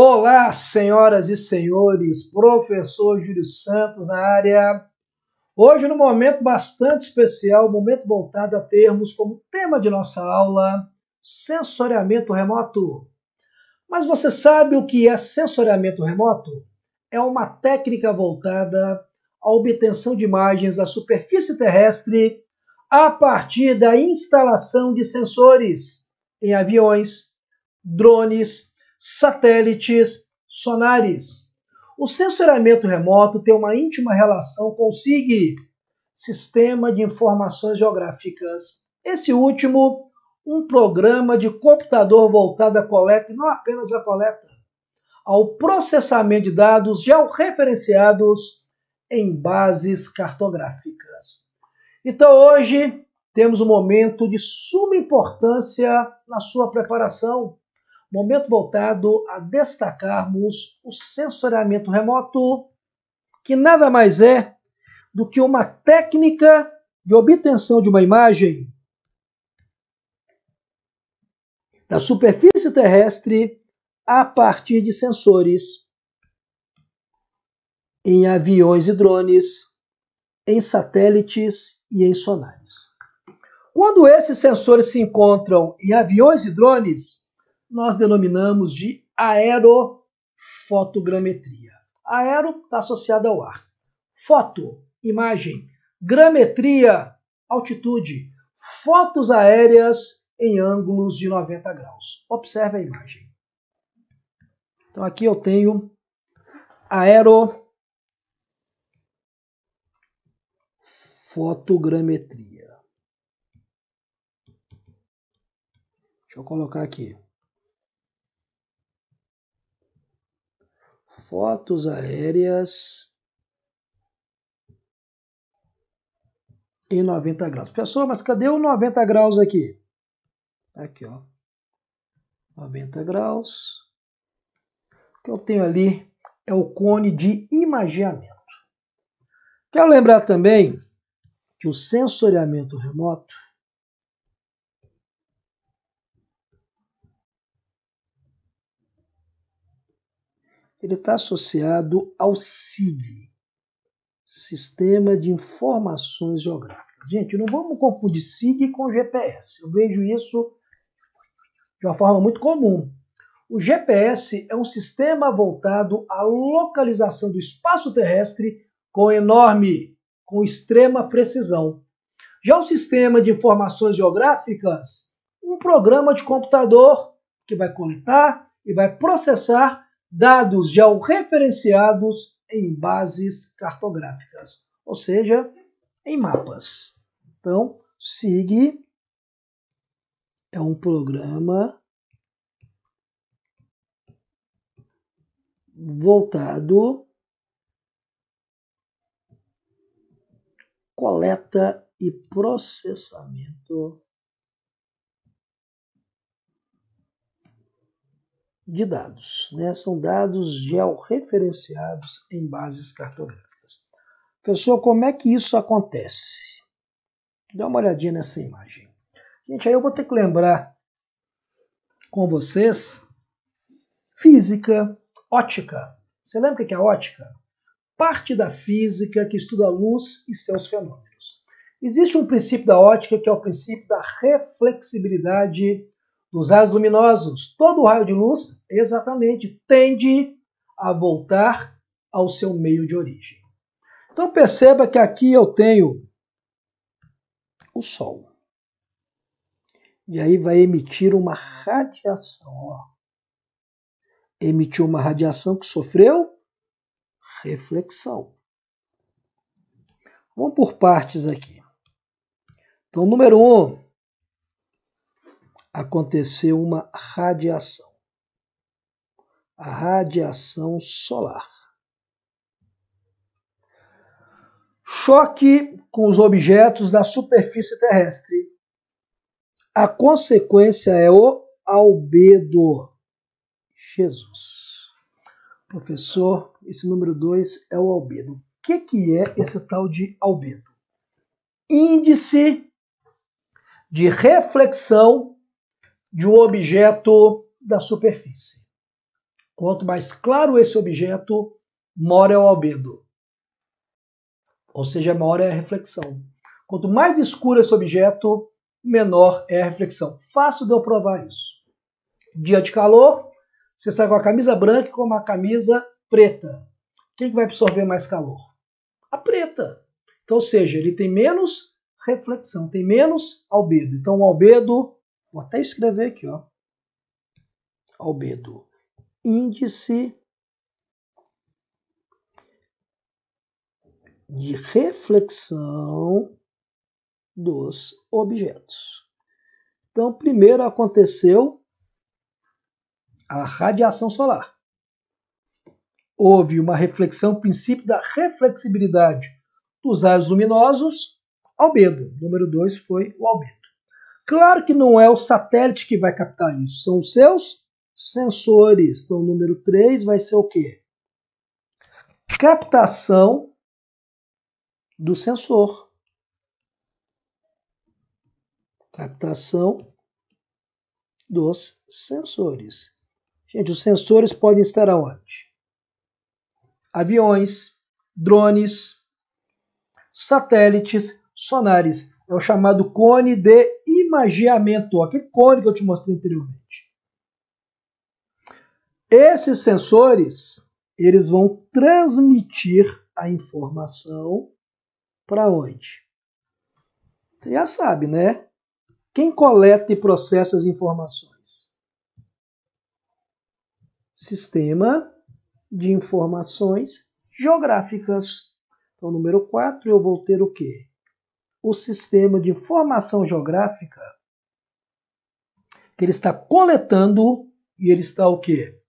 Olá, senhoras e senhores, professor Júlio Santos na área. Hoje, num momento bastante especial, momento voltado a termos como tema de nossa aula sensoriamento remoto. Mas você sabe o que é sensoriamento remoto? É uma técnica voltada à obtenção de imagens da superfície terrestre a partir da instalação de sensores em aviões, drones, satélites sonares. O censuramento remoto tem uma íntima relação com o SIG, Sistema de Informações Geográficas. Esse último, um programa de computador voltado à coleta, e não apenas à coleta, ao processamento de dados georreferenciados em bases cartográficas. Então hoje temos um momento de suma importância na sua preparação momento voltado a destacarmos o sensoriamento remoto, que nada mais é do que uma técnica de obtenção de uma imagem da superfície terrestre a partir de sensores em aviões e drones, em satélites e em sonares. Quando esses sensores se encontram em aviões e drones, nós denominamos de aerofotogrametria. Aero está associado ao ar. Foto, imagem. Grametria, altitude. Fotos aéreas em ângulos de 90 graus. Observe a imagem. Então aqui eu tenho aerofotogrametria. Deixa eu colocar aqui. fotos aéreas em 90 graus. Pessoal, mas cadê o 90 graus aqui? Aqui, ó. 90 graus. O que eu tenho ali é o cone de imageamento. Quero lembrar também que o sensoriamento remoto ele está associado ao SIG, Sistema de Informações Geográficas. Gente, não vamos confundir SIG com GPS. Eu vejo isso de uma forma muito comum. O GPS é um sistema voltado à localização do espaço terrestre com enorme, com extrema precisão. Já o sistema de informações geográficas, um programa de computador que vai coletar e vai processar dados já referenciados em bases cartográficas, ou seja, em mapas. Então, SIG é um programa voltado coleta e processamento de dados, né? são dados georreferenciados em bases cartográficas. Pessoal, como é que isso acontece? Dá uma olhadinha nessa imagem. Gente, aí eu vou ter que lembrar com vocês física, ótica. Você lembra o que é ótica? Parte da física que estuda a luz e seus fenômenos. Existe um princípio da ótica que é o princípio da reflexibilidade dos raios luminosos, todo raio de luz, exatamente, tende a voltar ao seu meio de origem. Então perceba que aqui eu tenho o Sol. E aí vai emitir uma radiação. Ó. Emitiu uma radiação que sofreu reflexão. Vamos por partes aqui. Então, número um, aconteceu uma radiação. A radiação solar. Choque com os objetos da superfície terrestre. A consequência é o albedo. Jesus. Professor, esse número 2 é o albedo. O que, que é esse tal de albedo? Índice de reflexão de um objeto da superfície. Quanto mais claro esse objeto, maior é o albedo, ou seja, maior é a reflexão. Quanto mais escuro esse objeto, menor é a reflexão. Fácil de eu provar isso. Dia de calor, você sai com a camisa branca e com uma camisa preta. Quem que vai absorver mais calor? A preta. Então, ou seja, ele tem menos reflexão, tem menos albedo. Então, o albedo Vou até escrever aqui, ó. Albedo. Índice de reflexão dos objetos. Então, primeiro aconteceu a radiação solar. Houve uma reflexão, princípio da reflexibilidade dos raios luminosos, albedo. Número 2 foi o albedo. Claro que não é o satélite que vai captar isso, são os seus sensores. Então, o número 3 vai ser o quê? Captação do sensor. Captação dos sensores. Gente, os sensores podem estar aonde? Aviões, drones, satélites, sonares. É o chamado cone de imageamento, aquele cone que eu te mostrei anteriormente. Esses sensores, eles vão transmitir a informação para onde? Você já sabe, né? Quem coleta e processa as informações? Sistema de informações geográficas. Então, número 4, eu vou ter o quê? o sistema de formação geográfica que ele está coletando e ele está o quê?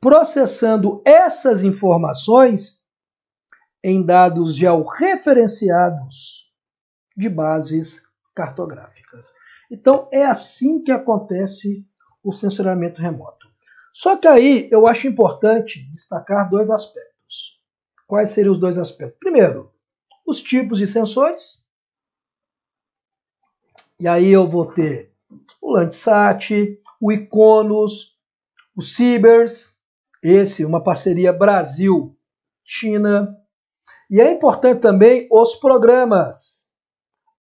Processando essas informações em dados georreferenciados de bases cartográficas. Então é assim que acontece o censuramento remoto. Só que aí eu acho importante destacar dois aspectos. Quais seriam os dois aspectos? Primeiro, os tipos de sensores. E aí eu vou ter o Landsat, o Iconos, o Cibers, esse uma parceria Brasil-China. E é importante também os programas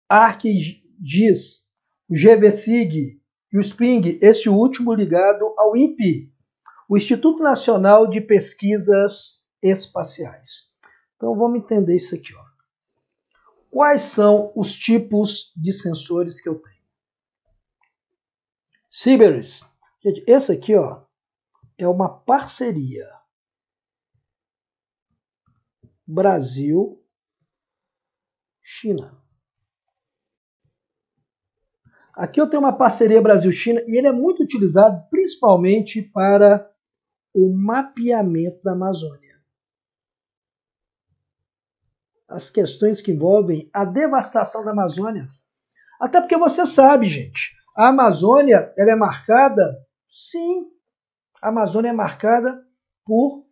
ArcGIS, o GVSIG e o SPRING, esse último ligado ao INPE, o Instituto Nacional de Pesquisas Espaciais. Então vamos entender isso aqui, ó quais são os tipos de sensores que eu tenho. Siberis. Gente, esse aqui ó, é uma parceria. Brasil, China. Aqui eu tenho uma parceria Brasil-China e ele é muito utilizado principalmente para o mapeamento da Amazônia as questões que envolvem a devastação da Amazônia. Até porque você sabe, gente, a Amazônia ela é marcada, sim, a Amazônia é marcada por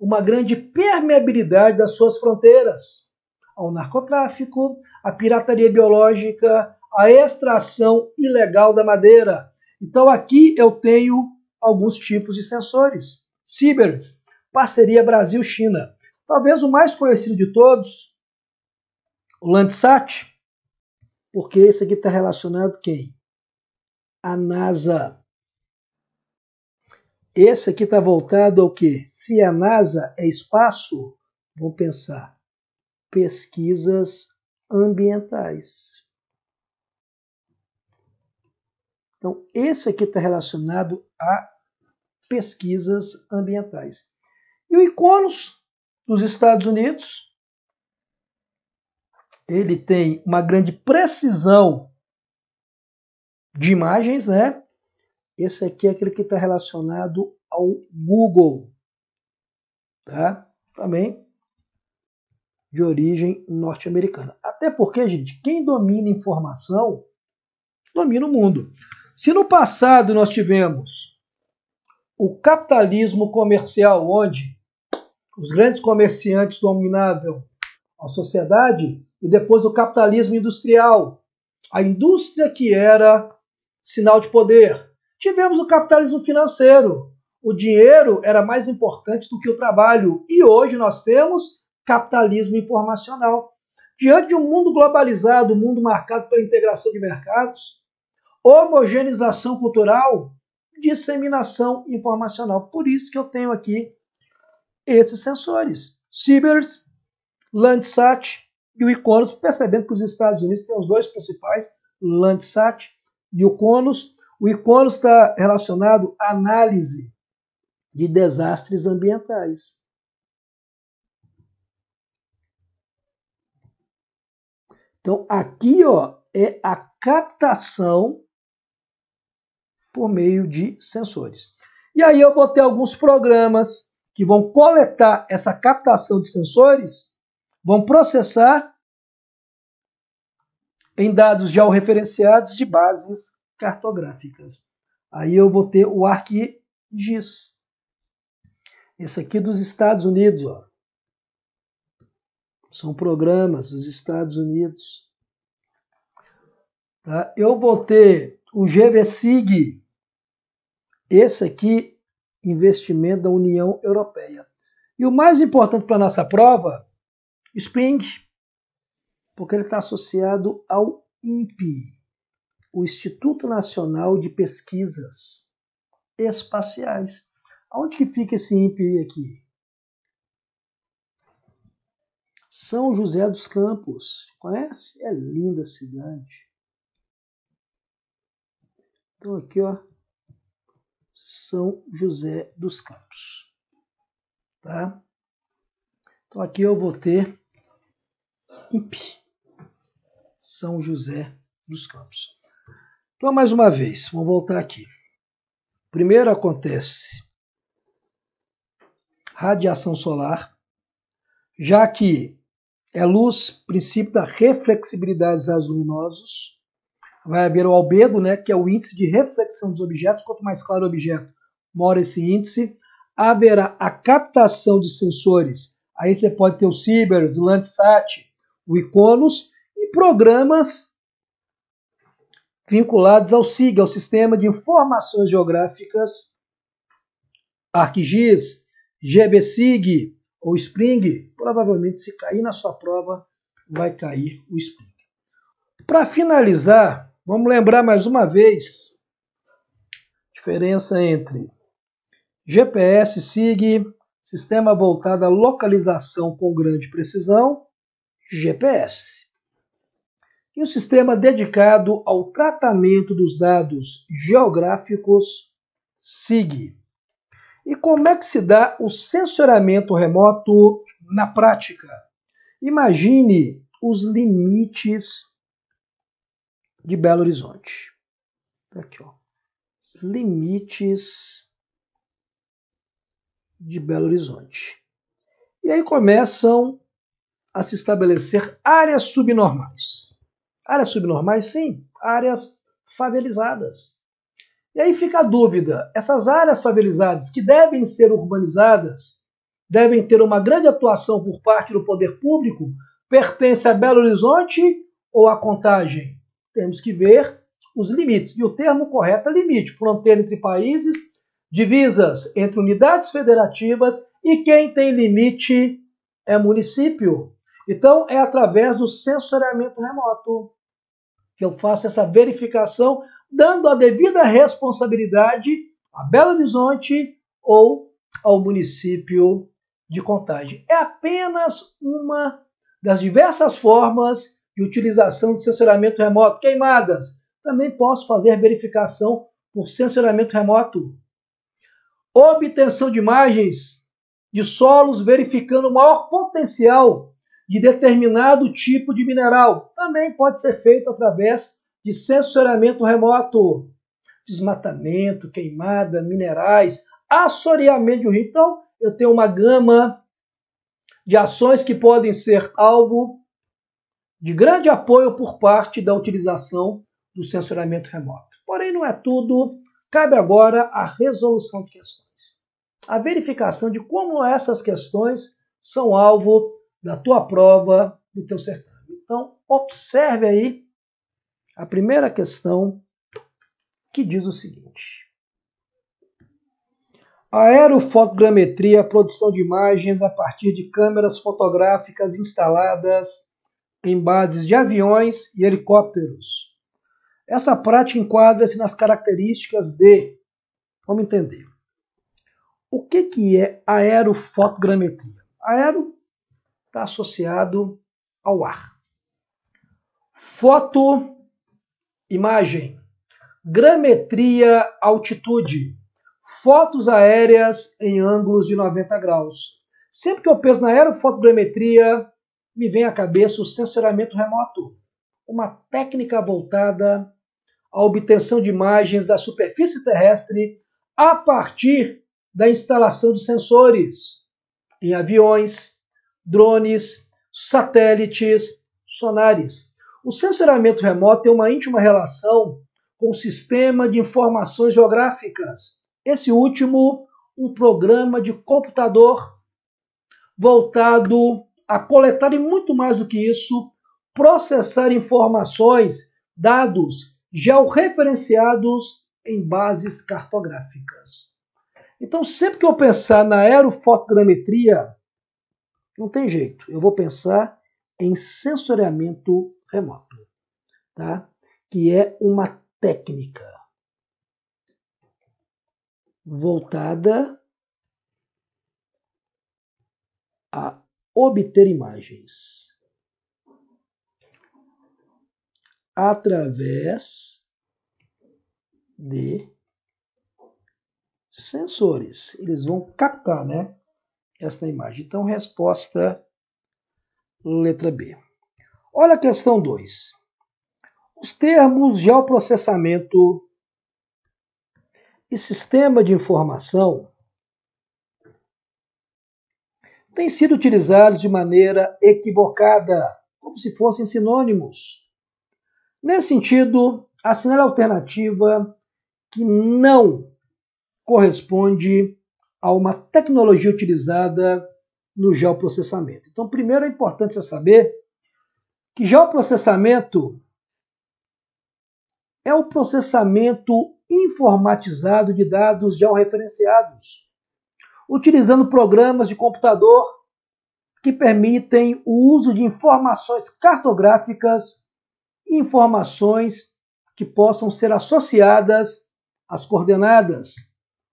uma grande permeabilidade das suas fronteiras ao narcotráfico, à pirataria biológica, à extração ilegal da madeira. Então aqui eu tenho alguns tipos de sensores. Cibers, parceria Brasil-China. Talvez o mais conhecido de todos o Landsat, porque esse aqui está relacionado quem? A NASA. Esse aqui está voltado ao que? Se a NASA é espaço, vamos pensar, pesquisas ambientais. Então, esse aqui está relacionado a pesquisas ambientais. E o ICONOS dos Estados Unidos, ele tem uma grande precisão de imagens, né? Esse aqui é aquele que está relacionado ao Google, tá? Também de origem norte-americana. Até porque, gente, quem domina informação domina o mundo. Se no passado nós tivemos o capitalismo comercial, onde os grandes comerciantes dominavam a sociedade, e depois o capitalismo industrial. A indústria que era sinal de poder. Tivemos o capitalismo financeiro. O dinheiro era mais importante do que o trabalho. E hoje nós temos capitalismo informacional. Diante de um mundo globalizado, um mundo marcado pela integração de mercados, homogeneização cultural, disseminação informacional. Por isso que eu tenho aqui esses sensores. Cibers, Landsat, e o Iconos, percebendo que os Estados Unidos têm os dois principais, Landsat e o Conos. O Iconos está relacionado à análise de desastres ambientais. Então, aqui ó, é a captação por meio de sensores. E aí eu vou ter alguns programas que vão coletar essa captação de sensores vão processar em dados já referenciados de bases cartográficas. Aí eu vou ter o ArcGIS. Esse aqui é dos Estados Unidos, ó. São programas dos Estados Unidos. Tá? Eu vou ter o GVSIG. Esse aqui, investimento da União Europeia. E o mais importante para a nossa prova Spring, porque ele está associado ao INPE, o Instituto Nacional de Pesquisas Espaciais. Onde que fica esse INPE aqui? São José dos Campos. Conhece? É linda a cidade. Então aqui, ó, São José dos Campos. Tá? Então aqui eu vou ter IP, São José dos Campos. Então, mais uma vez, vamos voltar aqui. Primeiro acontece radiação solar, já que é luz, princípio da reflexibilidade dos raios luminosos. Vai haver o albedo, né, que é o índice de reflexão dos objetos. Quanto mais claro o objeto, maior esse índice. Haverá a captação de sensores. Aí você pode ter o Ciber, o Landsat, o Iconos, e programas vinculados ao SIG, ao Sistema de Informações Geográficas, ArcGIS, GBSIG ou Spring. Provavelmente, se cair na sua prova, vai cair o Spring. Para finalizar, vamos lembrar mais uma vez a diferença entre GPS, SIG, sistema voltado à localização com grande precisão, GPS. E o um sistema dedicado ao tratamento dos dados geográficos, SIG. E como é que se dá o sensoramento remoto na prática? Imagine os limites de Belo Horizonte. Tá aqui, ó. Os limites de Belo Horizonte. E aí começam a se estabelecer áreas subnormais. Áreas subnormais, sim, áreas favelizadas. E aí fica a dúvida: essas áreas favelizadas que devem ser urbanizadas, devem ter uma grande atuação por parte do poder público, pertence a Belo Horizonte ou a Contagem? Temos que ver os limites. E o termo correto é limite, fronteira entre países, divisas entre unidades federativas e quem tem limite é município. Então, é através do sensoriamento remoto que eu faço essa verificação, dando a devida responsabilidade a Belo Horizonte ou ao município de Contagem. É apenas uma das diversas formas de utilização de sensoramento remoto. Queimadas, também posso fazer verificação por sensoramento remoto. Obtenção de imagens de solos verificando o maior potencial de determinado tipo de mineral. Também pode ser feito através de sensoriamento remoto, desmatamento, queimada, minerais, assoreamento de um rio. Então, eu tenho uma gama de ações que podem ser alvo de grande apoio por parte da utilização do censuramento remoto. Porém, não é tudo. Cabe agora a resolução de questões. A verificação de como essas questões são alvo da tua prova, do teu certame. Então, observe aí a primeira questão que diz o seguinte: Aerofotogrametria, produção de imagens a partir de câmeras fotográficas instaladas em bases de aviões e helicópteros. Essa prática enquadra-se nas características de. Vamos entender. O que, que é aerofotogrametria? Aero está associado ao ar. Foto, imagem, grametria, altitude, fotos aéreas em ângulos de 90 graus. Sempre que eu penso na aerofotogrametria, me vem à cabeça o sensoramento remoto, uma técnica voltada à obtenção de imagens da superfície terrestre a partir da instalação de sensores em aviões, drones, satélites, sonares. O sensoramento remoto tem uma íntima relação com o sistema de informações geográficas. Esse último, um programa de computador voltado a coletar e muito mais do que isso, processar informações, dados georreferenciados em bases cartográficas. Então, sempre que eu pensar na aerofotogrametria, não tem jeito, eu vou pensar em sensoriamento remoto, tá? que é uma técnica voltada a obter imagens através de sensores. Eles vão captar, né? esta imagem. Então, resposta letra B. Olha a questão 2. Os termos geoprocessamento e sistema de informação têm sido utilizados de maneira equivocada, como se fossem sinônimos. Nesse sentido, assinale a alternativa que não corresponde a uma tecnologia utilizada no geoprocessamento. Então, primeiro é importante você saber que geoprocessamento é o processamento informatizado de dados georreferenciados, utilizando programas de computador que permitem o uso de informações cartográficas, informações que possam ser associadas às coordenadas,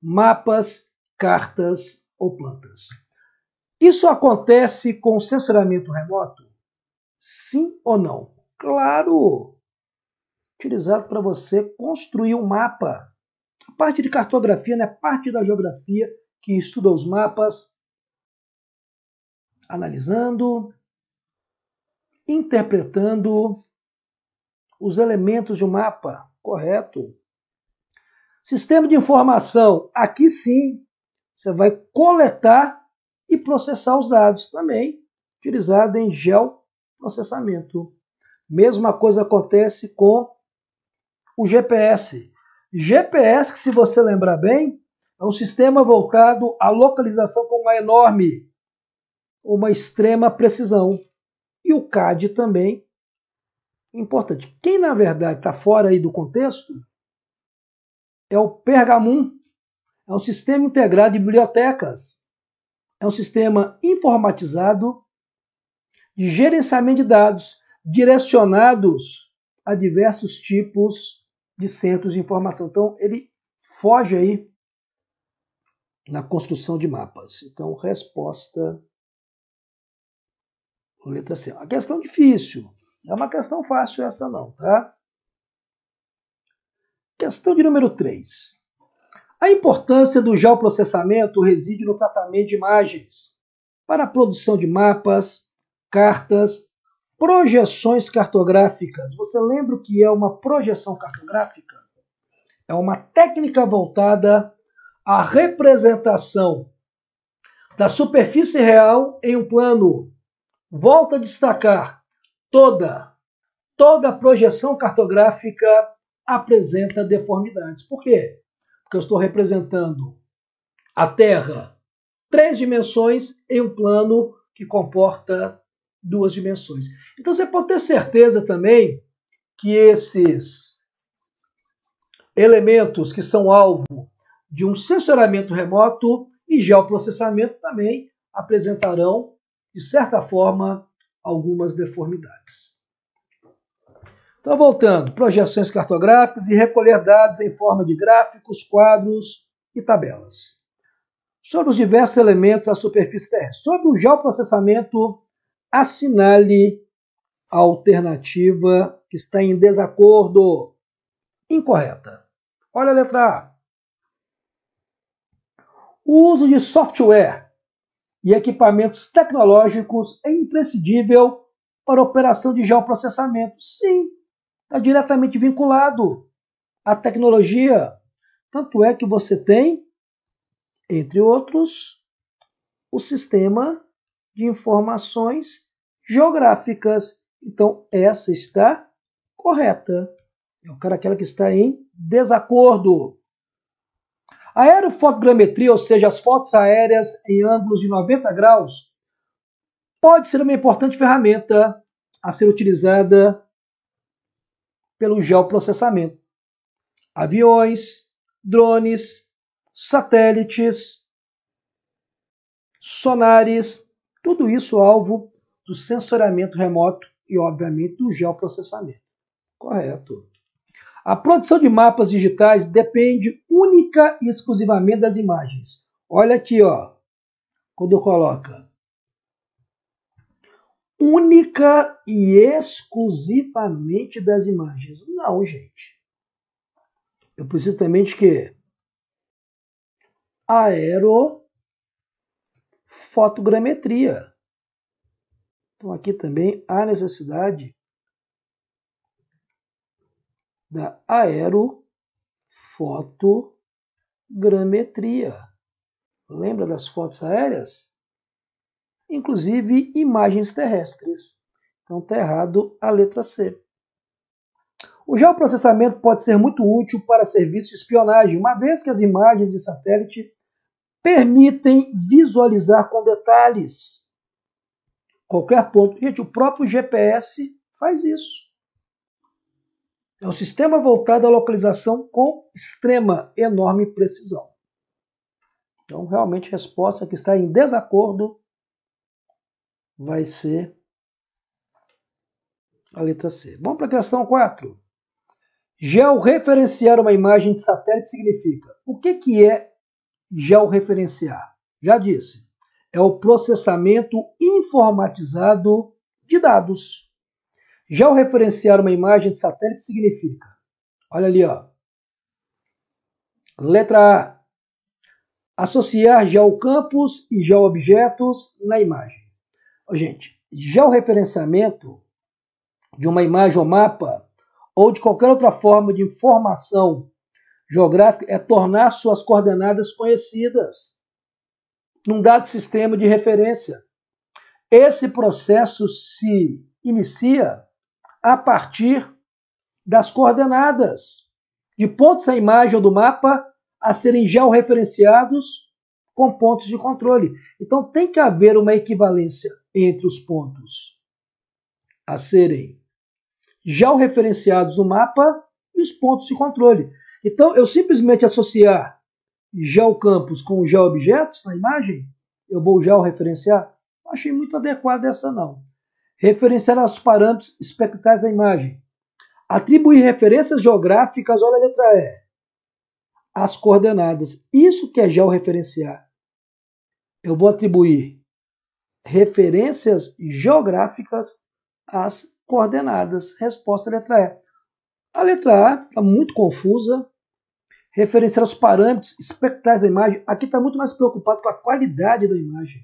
mapas cartas ou plantas. Isso acontece com censuramento remoto? Sim ou não? Claro! Utilizado para você construir um mapa. A parte de cartografia, né? parte da geografia que estuda os mapas, analisando, interpretando os elementos de um mapa, correto? Sistema de informação, aqui sim, você vai coletar e processar os dados também, utilizado em geoprocessamento. Mesma coisa acontece com o GPS. GPS, que se você lembrar bem, é um sistema voltado à localização com uma enorme, uma extrema precisão. E o CAD também importante. Quem, na verdade, está fora aí do contexto é o Pergamum, é um sistema integrado de bibliotecas. É um sistema informatizado de gerenciamento de dados direcionados a diversos tipos de centros de informação. Então, ele foge aí na construção de mapas. Então, resposta letra C. A questão difícil. Não é uma questão fácil essa não, tá? Questão de número 3. A importância do geoprocessamento reside no tratamento de imagens para a produção de mapas, cartas, projeções cartográficas. Você lembra o que é uma projeção cartográfica? É uma técnica voltada à representação da superfície real em um plano. Volto a destacar, toda, toda projeção cartográfica apresenta deformidades. Por quê? porque eu estou representando a Terra três dimensões em um plano que comporta duas dimensões. Então você pode ter certeza também que esses elementos que são alvo de um sensoramento remoto e geoprocessamento também apresentarão, de certa forma, algumas deformidades. Então, voltando, projeções cartográficas e recolher dados em forma de gráficos, quadros e tabelas. Sobre os diversos elementos da superfície terrestre. Sobre o geoprocessamento, assinale a alternativa que está em desacordo. Incorreta. Olha a letra A. O uso de software e equipamentos tecnológicos é imprescindível para a operação de geoprocessamento. Sim, está diretamente vinculado à tecnologia. Tanto é que você tem, entre outros, o sistema de informações geográficas. Então, essa está correta. É o cara aquela que está em desacordo. A aerofotogrametria, ou seja, as fotos aéreas em ângulos de 90 graus, pode ser uma importante ferramenta a ser utilizada pelo geoprocessamento. Aviões, drones, satélites, sonares, tudo isso alvo do sensoramento remoto e, obviamente, do geoprocessamento. Correto. A produção de mapas digitais depende única e exclusivamente das imagens. Olha aqui, ó, quando coloca única e exclusivamente das imagens. Não, gente. Eu preciso também de quê? Aerofotogrametria. Então aqui também há necessidade da aerofotogrametria. Lembra das fotos aéreas? inclusive imagens terrestres. Então está errado a letra C. O geoprocessamento pode ser muito útil para serviços de espionagem, uma vez que as imagens de satélite permitem visualizar com detalhes qualquer ponto. Gente, o próprio GPS faz isso. É um sistema voltado à localização com extrema, enorme precisão. Então, realmente, a resposta que está em desacordo vai ser a letra C. Vamos para a questão 4. Georreferenciar uma imagem de satélite significa. O que, que é georreferenciar? Já disse, é o processamento informatizado de dados. Georreferenciar uma imagem de satélite significa. Olha ali, ó. Letra A. Associar geocampos e geoobjetos na imagem. Gente, georreferenciamento de uma imagem ou mapa ou de qualquer outra forma de informação geográfica é tornar suas coordenadas conhecidas num dado sistema de referência. Esse processo se inicia a partir das coordenadas de pontos da imagem ou do mapa a serem georreferenciados com pontos de controle. Então tem que haver uma equivalência entre os pontos a serem já referenciados no mapa e os pontos de controle. Então, eu simplesmente associar geocampos com geoobjetos na imagem, eu vou georreferenciar? Não achei muito adequada essa não. Referenciar os parâmetros espectrais da imagem. Atribuir referências geográficas, olha a letra E. As coordenadas. Isso que é georreferenciar. Eu vou atribuir referências geográficas às coordenadas. Resposta letra E. A letra A está muito confusa. Referenciar os parâmetros espectrais da imagem. Aqui está muito mais preocupado com a qualidade da imagem.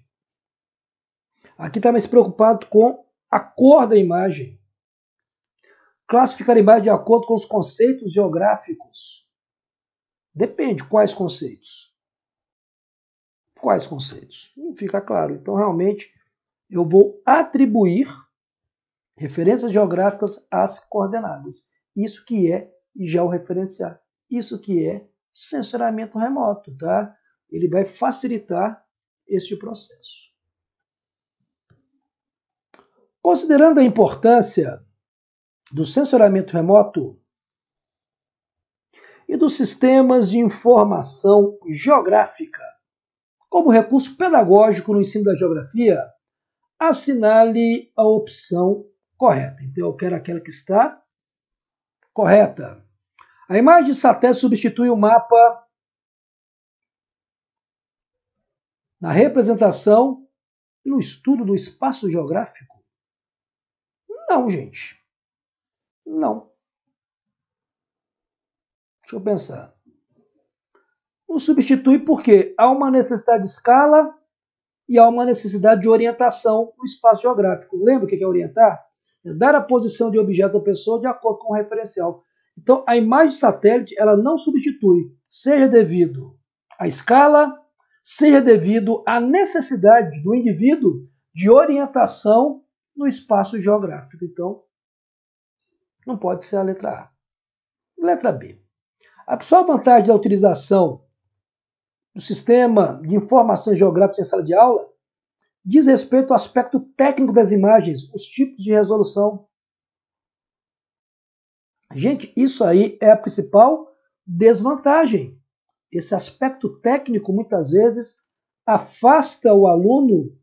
Aqui está mais preocupado com a cor da imagem. Classificar a imagem de acordo com os conceitos geográficos. Depende quais conceitos. Quais conceitos? Não fica claro. Então, realmente, eu vou atribuir referências geográficas às coordenadas. Isso que é georreferenciar. Isso que é sensoramento remoto, tá? Ele vai facilitar este processo. Considerando a importância do sensoramento remoto e dos sistemas de informação geográfica, como recurso pedagógico no ensino da geografia, assinale a opção correta. Então, eu quero aquela que está correta. A imagem de satélite substitui o mapa na representação e no estudo do espaço geográfico? Não, gente. Não. Deixa eu pensar. Não substitui porque há uma necessidade de escala e há uma necessidade de orientação no espaço geográfico. Lembra o que é orientar? É dar a posição de objeto ou pessoa de acordo com o referencial. Então, a imagem satélite ela não substitui, seja devido à escala, seja devido à necessidade do indivíduo de orientação no espaço geográfico. Então, não pode ser a letra A. Letra B. A principal vantagem da utilização do sistema de informações geográficas em sala de aula diz respeito ao aspecto técnico das imagens, os tipos de resolução. Gente, isso aí é a principal desvantagem. Esse aspecto técnico muitas vezes afasta o aluno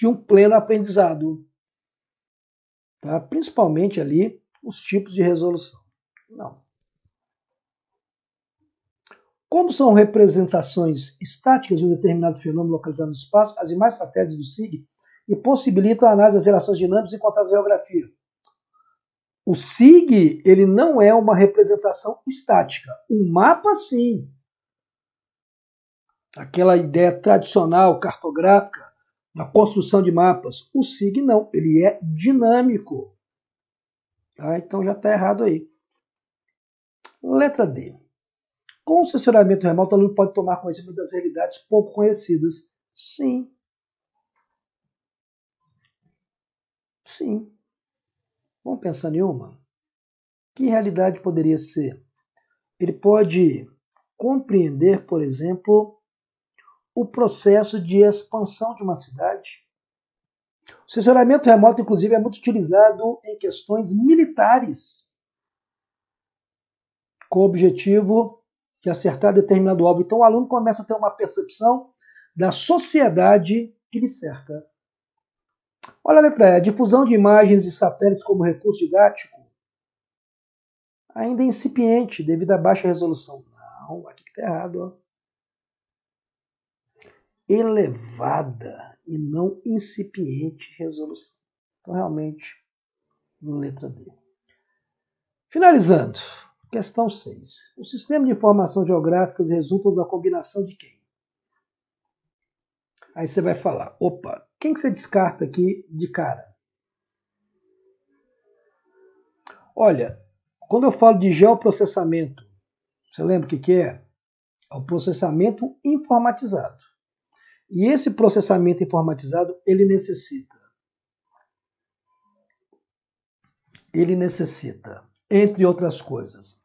de um pleno aprendizado. Tá? Principalmente ali os tipos de resolução. Não. Como são representações estáticas de um determinado fenômeno localizado no espaço, as imagens satélites do SIG e possibilitam a análise das relações dinâmicas encontradas na geografia. O SIG ele não é uma representação estática. Um mapa, sim. Aquela ideia tradicional cartográfica da construção de mapas. O SIG não, ele é dinâmico. Tá? Então já está errado aí. Letra D. Com o censuramento remoto, o aluno pode tomar conhecimento das realidades pouco conhecidas. Sim. Sim. Vamos pensar em uma? Que realidade poderia ser? Ele pode compreender, por exemplo, o processo de expansão de uma cidade. O censuramento remoto, inclusive, é muito utilizado em questões militares, com o objetivo que acertar determinado alvo. Então o aluno começa a ter uma percepção da sociedade que lhe cerca. Olha a letra E, a difusão de imagens de satélites como recurso didático ainda é incipiente devido à baixa resolução. Não, aqui que está errado. Ó. Elevada e não incipiente resolução. Então, realmente, letra D. Finalizando. Questão 6. O sistema de informação geográfica resulta da combinação de quem? Aí você vai falar, opa, quem que você descarta aqui de cara? Olha, quando eu falo de geoprocessamento, você lembra o que, que é? É o processamento informatizado. E esse processamento informatizado, ele necessita ele necessita, entre outras coisas,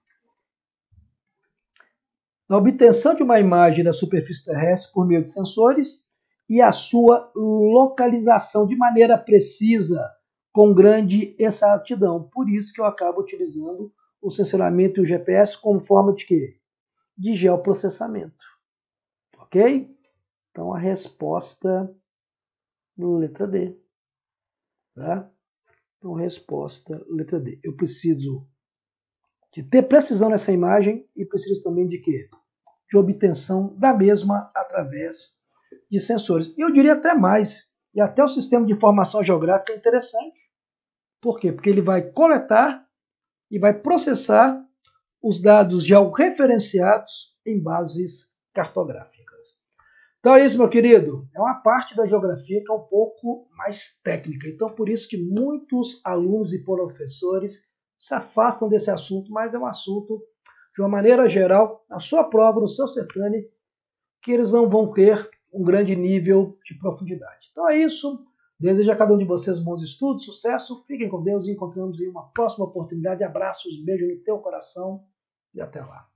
na obtenção de uma imagem da superfície terrestre por meio de sensores e a sua localização de maneira precisa, com grande exatidão. Por isso que eu acabo utilizando o sensoramento e o GPS como forma de quê? De geoprocessamento. Ok? Então a resposta letra D. Tá? Então resposta letra D. Eu preciso de ter precisão nessa imagem e precisa também de quê? De obtenção da mesma através de sensores. E eu diria até mais, e até o sistema de informação geográfica é interessante. Por quê? Porque ele vai coletar e vai processar os dados georreferenciados em bases cartográficas. Então é isso, meu querido. É uma parte da geografia que é um pouco mais técnica. Então, por isso que muitos alunos e professores se afastam desse assunto, mas é um assunto, de uma maneira geral, na sua prova, no seu certane, que eles não vão ter um grande nível de profundidade. Então é isso. Desejo a cada um de vocês bons estudos, sucesso, fiquem com Deus e encontramos em uma próxima oportunidade. Abraços, beijo no teu coração e até lá.